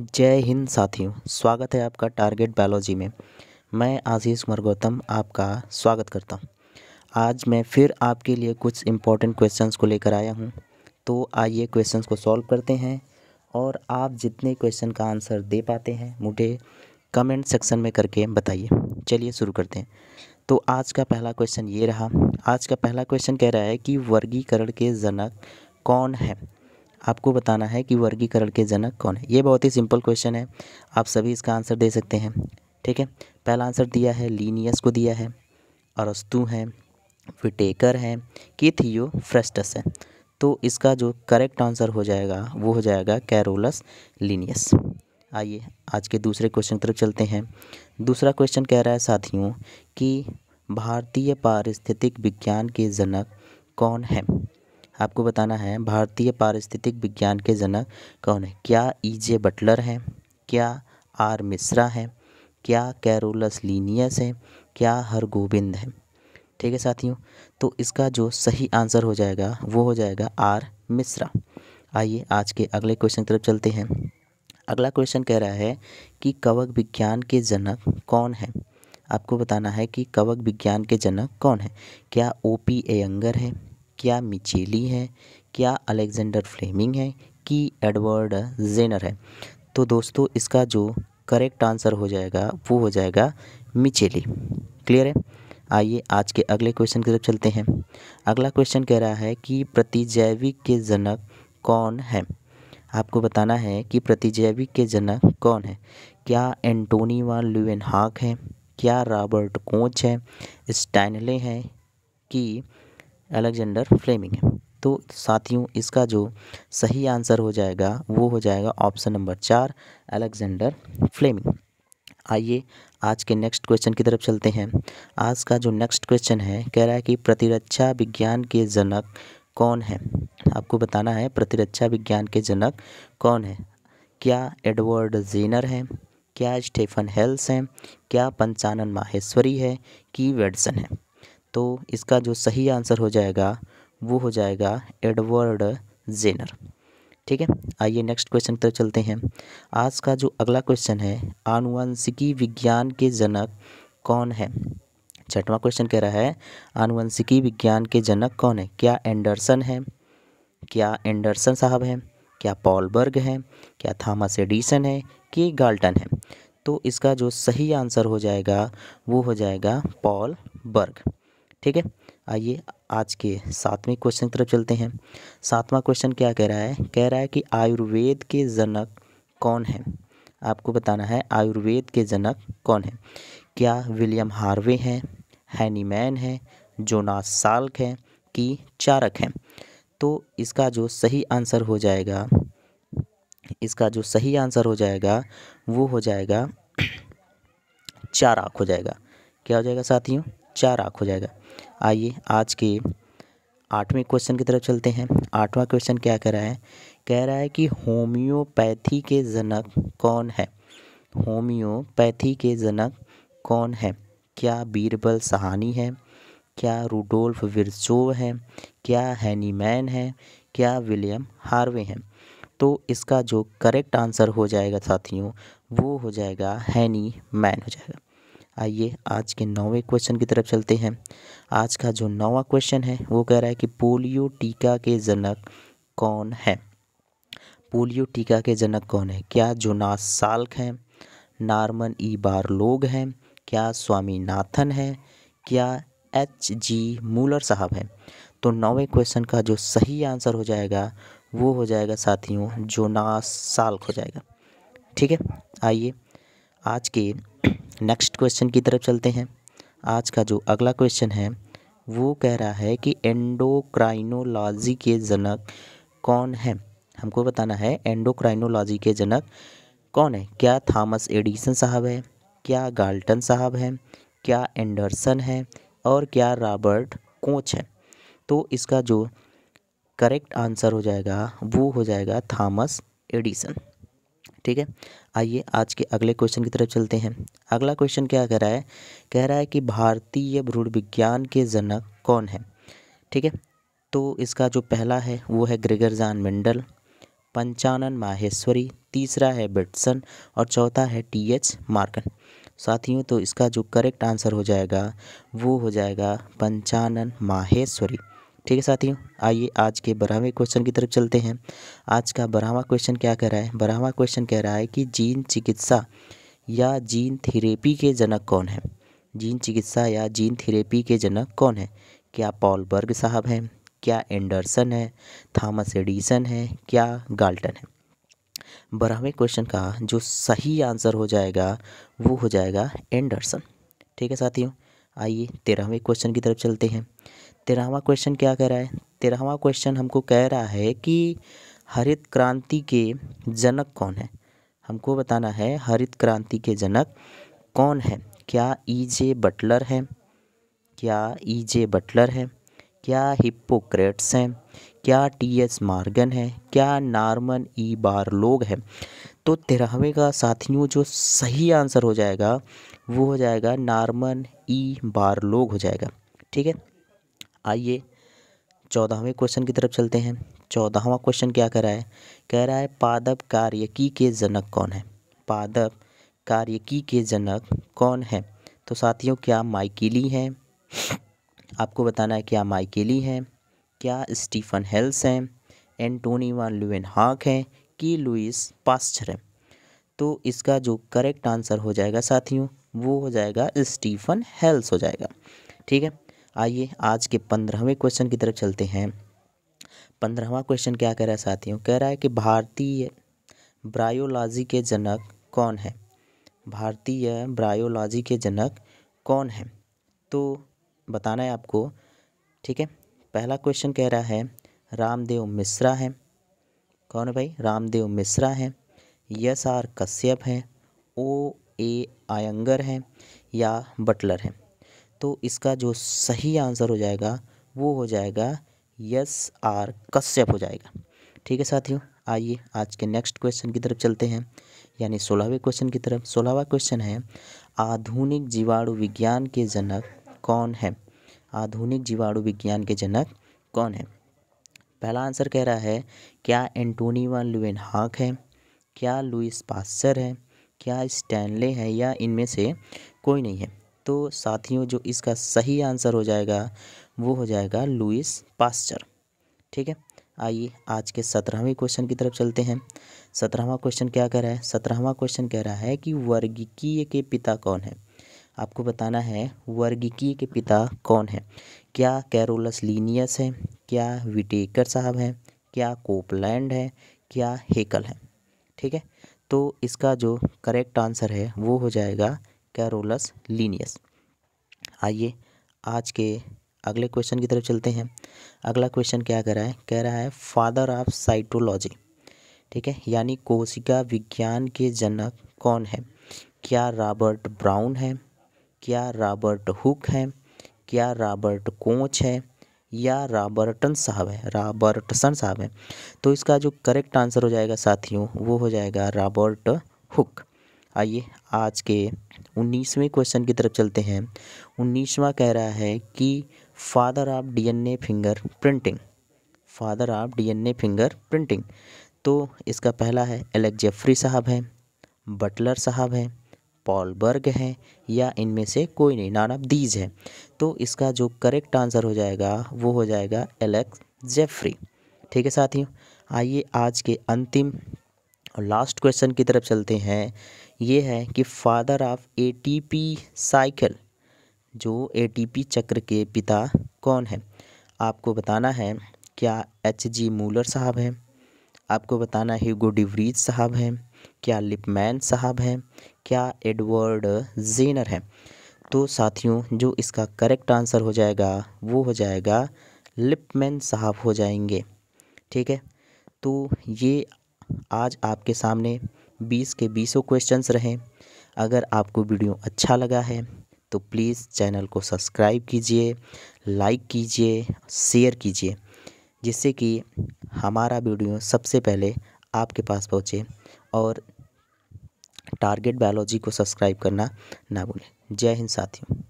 जय हिंद साथियों स्वागत है आपका टारगेट बायोलॉजी में मैं आशीष कुमार गौतम आपका स्वागत करता हूं आज मैं फिर आपके लिए कुछ इम्पोर्टेंट क्वेश्चंस को लेकर आया हूं तो आइए क्वेश्चंस को सॉल्व करते हैं और आप जितने क्वेश्चन का आंसर दे पाते हैं मुझे कमेंट सेक्शन में करके बताइए चलिए शुरू करते हैं तो आज का पहला क्वेश्चन ये रहा आज का पहला क्वेश्चन कह रहा है कि वर्गीकरण के जनक कौन है आपको बताना है कि वर्गीकरण के जनक कौन है ये बहुत ही सिंपल क्वेश्चन है आप सभी इसका आंसर दे सकते हैं ठीक है पहला आंसर दिया है लीनियस को दिया है अरस्तु है विटेकर है कि थियो फ्रेस्टस है तो इसका जो करेक्ट आंसर हो जाएगा वो हो जाएगा कैरोलस लीनियस आइए आज के दूसरे क्वेश्चन की तरफ चलते हैं दूसरा क्वेश्चन कह रहा है साथियों कि भारतीय पारिस्थितिक विज्ञान के जनक कौन है आपको बताना है भारतीय पारिस्थितिक विज्ञान के जनक कौन है क्या ई जे बटलर हैं क्या आर मिश्रा हैं क्या कैरोलस लीनियस हैं क्या हरगोविंद हैं ठीक है साथियों तो इसका जो सही आंसर हो जाएगा वो हो जाएगा आर मिश्रा आइए आज के अगले क्वेश्चन की तरफ चलते हैं अगला क्वेश्चन कह रहा है कि कवक विज्ञान के जनक कौन है आपको बताना है कि कवक विज्ञान के जनक कौन है क्या ओ पी एयंगर है क्या मिचेली है क्या अलेक्जेंडर फ्लेमिंग है कि एडवर्ड जेनर है तो दोस्तों इसका जो करेक्ट आंसर हो जाएगा वो हो जाएगा मिचेली क्लियर है आइए आज के अगले क्वेश्चन की तरफ चलते हैं अगला क्वेश्चन कह रहा है कि प्रतिजैविक के जनक कौन है आपको बताना है कि प्रतिजैविक के जनक कौन है क्या एंटोनी वान ल्यूएन हाक है क्या रॉबर्ट कोच है स्टैनले हैं कि अलेक्जेंडर फ्लेमिंग है तो साथियों इसका जो सही आंसर हो जाएगा वो हो जाएगा ऑप्शन नंबर चार अलेक्जेंडर फ्लेमिंग आइए आज के नेक्स्ट क्वेश्चन की तरफ चलते हैं आज का जो नेक्स्ट क्वेश्चन है कह रहा है कि प्रतिरक्षा विज्ञान के जनक कौन है आपको बताना है प्रतिरक्षा विज्ञान के जनक कौन है क्या एडवर्ड जीनर हैं क्या स्टेफन हेल्स हैं क्या पंचानन माहेश्वरी है की वेडसन है तो इसका जो सही आंसर हो जाएगा वो हो जाएगा एडवर्ड जेनर ठीक है आइए नेक्स्ट क्वेश्चन तरफ चलते हैं आज का जो अगला क्वेश्चन है आनुवंशिकी विज्ञान के जनक कौन है छठवां क्वेश्चन कह रहा है आनुवंशिकी विज्ञान के जनक कौन है क्या एंडरसन है क्या एंडरसन साहब हैं क्या पॉलबर्ग हैं क्या थामस एडिसन है कि गाल्टन है तो इसका जो सही आंसर हो जाएगा वो हो जाएगा पॉल बर्ग ठीक है आइए आज के सातवें क्वेश्चन की तरफ चलते हैं सातवां क्वेश्चन क्या कह रहा है कह रहा है कि आयुर्वेद के जनक कौन है आपको बताना है आयुर्वेद के जनक कौन है क्या विलियम हार्वे हैं हैनीमैन हैं जोनास साल्क है कि चारक हैं तो इसका जो सही आंसर हो जाएगा इसका जो सही आंसर हो जाएगा वो हो जाएगा चार आँख हो जाएगा क्या हो जाएगा साथियों चार आँख हो जाएगा आइए आज के आठवें क्वेश्चन की तरफ चलते हैं आठवां क्वेश्चन क्या कह रहा है कह रहा है कि होम्योपैथी के जनक कौन है होम्योपैथी के जनक कौन है क्या बीरबल सहानी है क्या रूडोल्फ विरचोव है क्या हैनीमैन है क्या विलियम हार्वे हैं तो इसका जो करेक्ट आंसर हो जाएगा साथियों वो हो जाएगा हैनी मैन हो जाएगा आइए आज के नौवें क्वेश्चन की तरफ चलते हैं आज का जो नौवा क्वेश्चन है वो कह रहा है कि पोलियो टीका के जनक कौन है पोलियो टीका के जनक कौन है क्या जोनास साल्क हैं नार्मन ई बार लोग हैं क्या स्वामीनाथन है क्या एच जी मूलर साहब हैं तो नौवें क्वेश्चन का जो सही आंसर हो जाएगा वो हो जाएगा साथियों जोनास साल्क हो जाएगा ठीक है आइए आज के नेक्स्ट क्वेश्चन की तरफ चलते हैं आज का जो अगला क्वेश्चन है वो कह रहा है कि एंडोक्राइनोलॉजी के जनक कौन है हमको बताना है एंडोक्राइनोलॉजी के जनक कौन है क्या थॉमस एडिसन साहब है क्या गाल्टन साहब हैं क्या एंडरसन है और क्या रॉबर्ट कोच है तो इसका जो करेक्ट आंसर हो जाएगा वो हो जाएगा थॉमस एडिसन ठीक है आइए आज के अगले क्वेश्चन की तरफ चलते हैं अगला क्वेश्चन क्या कह रहा है कह रहा है कि भारतीय भ्रूण विज्ञान के जनक कौन है ठीक है तो इसका जो पहला है वो है जान मंडल पंचानन माहेश्वरी तीसरा है बिटसन और चौथा है टी एच मार्कन साथियों तो इसका जो करेक्ट आंसर हो जाएगा वो हो जाएगा पंचानन माहेश्वरी ठीक है साथियों आइए आज के बारहवें क्वेश्चन की तरफ चलते हैं आज का बारहवा क्वेश्चन क्या कह रहा है बारहवा क्वेश्चन कह रहा है कि जीन चिकित्सा या जीन थेरेपी के जनक कौन है जीन चिकित्सा या जीन थेरेपी के जनक कौन है क्या पॉल बर्ग साहब हैं क्या एंडरसन है थॉमस एडिसन है क्या गाल्टन है बारहवें क्वेश्चन का जो सही आंसर हो जाएगा वो हो जाएगा एंडरसन ठीक है साथियों आइए तेरहवें क्वेश्चन की तरफ चलते हैं तेरहवा क्वेश्चन क्या कह रहा है तेरहवा क्वेश्चन हमको कह रहा है कि हरित क्रांति के जनक कौन है हमको बताना है हरित क्रांति के जनक कौन है क्या ई जे बटलर है क्या ई जे बटलर है क्या हिप्पोक्रेट्स हैं क्या टी एस मार्गन है क्या नार्मन ई बार लोग हैं तो तेरहवें का साथियों जो सही आंसर हो जाएगा वो हो जाएगा नार्मन ई बार लोग हो जाएगा ठीक है आइए चौदहवें क्वेश्चन की तरफ चलते हैं चौदहवा क्वेश्चन क्या कह रहा है कह रहा है पादप कार्यकी के जनक कौन है पादप कार्यकी के जनक कौन है तो साथियों क्या माइकिली हैं आपको बताना है क्या माइकिली हैं क्या स्टीफन हेल्स हैं एंटोनी वन लुएन हाक हैं कि लुइस पास्चर हैं तो इसका जो करेक्ट आंसर हो जाएगा साथियों वो हो जाएगा स्टीफन हेल्स हो जाएगा ठीक है आइए आज के पंद्रहवें क्वेश्चन की तरफ चलते हैं पंद्रहवा क्वेश्चन क्या कह रहा है साथियों कह रहा है कि भारतीय ब्रायोलॉजी के जनक कौन है भारतीय ब्रायोलॉजी के जनक कौन है तो बताना है आपको ठीक है पहला क्वेश्चन कह रहा है रामदेव मिश्रा है कौन है भाई रामदेव मिश्रा है यस आर कश्यप हैं ओ ए आयंगर हैं या बटलर हैं तो इसका जो सही आंसर हो जाएगा वो हो जाएगा यस आर कश्यप हो जाएगा ठीक है साथियों आइए आज के नेक्स्ट क्वेश्चन की तरफ चलते हैं यानी सोलहवें क्वेश्चन की तरफ सोलहवा क्वेश्चन है आधुनिक जीवाणु विज्ञान के जनक कौन है आधुनिक जीवाणु विज्ञान के जनक कौन है पहला आंसर कह रहा है क्या एंटोनी वन लुएन हाक है क्या लुइस पासर है क्या स्टैनले है या इनमें से कोई नहीं है तो साथियों जो इसका सही आंसर हो जाएगा वो हो जाएगा लुइस पास्चर ठीक है आइए आज के सत्रहवें क्वेश्चन की तरफ चलते हैं सत्रहवा क्वेश्चन क्या कह रहा है सत्रहवा क्वेश्चन कह रहा है कि वर्गीय के पिता कौन है आपको बताना है वर्गीय के पिता कौन है क्या कैरोलस लीनियस है क्या विटेकर साहब हैं क्या कोपलैंड है क्या हेकल है ठीक है तो इसका जो करेक्ट आंसर है वो हो जाएगा कैरोलस लीनियस आइए आज के अगले क्वेश्चन की तरफ चलते हैं अगला क्वेश्चन क्या कह रहा है कह रहा है फादर ऑफ साइटोलॉजी ठीक है यानी कोशिका विज्ञान के जनक कौन है क्या रॉबर्ट ब्राउन है क्या रॉबर्ट हुक है क्या रॉबर्ट कोच है या रॉबर्टन साहब है रॉबर्टसन साहब है तो इसका जो करेक्ट आंसर हो जाएगा साथियों वो हो जाएगा रॉबर्ट हुक आइए आज के उन्नीसवें क्वेश्चन की तरफ चलते हैं उन्नीसवा कह रहा है कि father of DNA fingerprinting father of DNA fingerprinting तो इसका पहला है एलेक् जेफ्री साहब हैं बटलर साहब हैं पॉल बर्ग हैं या इनमें से कोई नहीं नान ऑफ दीज है तो इसका जो करेक्ट आंसर हो जाएगा वो हो जाएगा एलेक्स जेफ्री ठीक है साथियों आइए आज के अंतिम और लास्ट क्वेश्चन की तरफ चलते हैं ये है कि फादर ऑफ एटीपी साइकिल जो एटीपी चक्र के पिता कौन है आपको बताना है क्या एच जी मूलर साहब हैं आपको बताना है गोडिवरीज साहब हैं क्या लिपमैन साहब हैं क्या एडवर्ड जेनर हैं तो साथियों जो इसका करेक्ट आंसर हो जाएगा वो हो जाएगा लिपमैन साहब हो जाएंगे ठीक है तो ये आज आपके सामने बीस के बीसों क्वेश्चंस रहें अगर आपको वीडियो अच्छा लगा है तो प्लीज़ चैनल को सब्सक्राइब कीजिए लाइक कीजिए शेयर कीजिए जिससे कि हमारा वीडियो सबसे पहले आपके पास पहुँचे और टारगेट बायोलॉजी को सब्सक्राइब करना ना भूलें जय हिंद साथियों